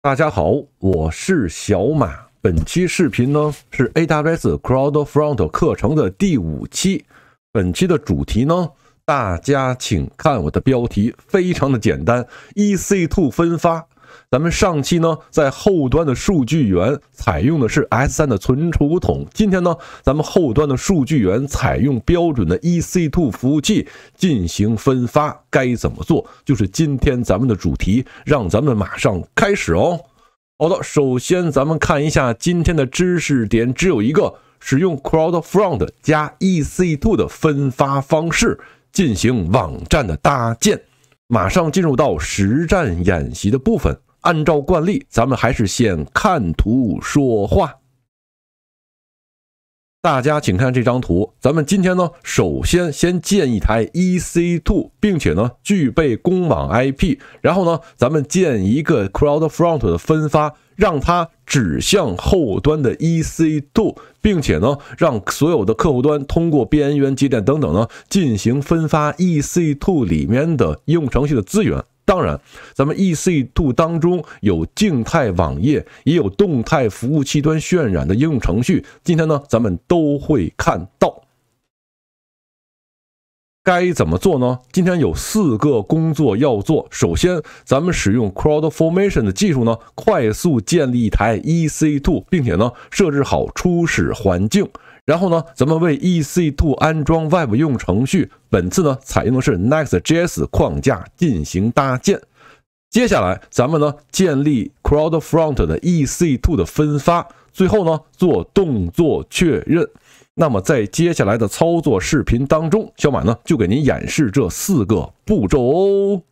大家好，我是小马。本期视频呢是 AWS CloudFront 课程的第五期。本期的主题呢，大家请看我的标题，非常的简单：EC2 分发。咱们上期呢，在后端的数据源采用的是 S 三的存储桶。今天呢，咱们后端的数据源采用标准的 E C two 服务器进行分发。该怎么做？就是今天咱们的主题，让咱们马上开始哦。好的，首先咱们看一下今天的知识点，只有一个：使用 Cloud Front 加 E C two 的分发方式进行网站的搭建。马上进入到实战演习的部分。按照惯例，咱们还是先看图说话。大家请看这张图。咱们今天呢，首先先建一台 EC2，并且呢具备公网 IP。然后呢，咱们建一个 c r o w d f r o n t 的分发，让它指向后端的 EC2，并且呢，让所有的客户端通过边缘节点等等呢，进行分发 EC2 里面的应用程序的资源。当然，咱们 EC2 当中有静态网页，也有动态服务器端渲染的应用程序。今天呢，咱们都会看到。该怎么做呢？今天有四个工作要做。首先，咱们使用 CloudFormation 的技术呢，快速建立一台 EC2，并且呢，设置好初始环境。然后呢，咱们为 EC2 安装 Web 应用程序。本次呢，采用的是 Next.js 框架进行搭建。接下来，咱们呢建立 c r o w d f r o n t 的 EC2 的分发。最后呢，做动作确认。那么在接下来的操作视频当中，小满呢就给您演示这四个步骤哦。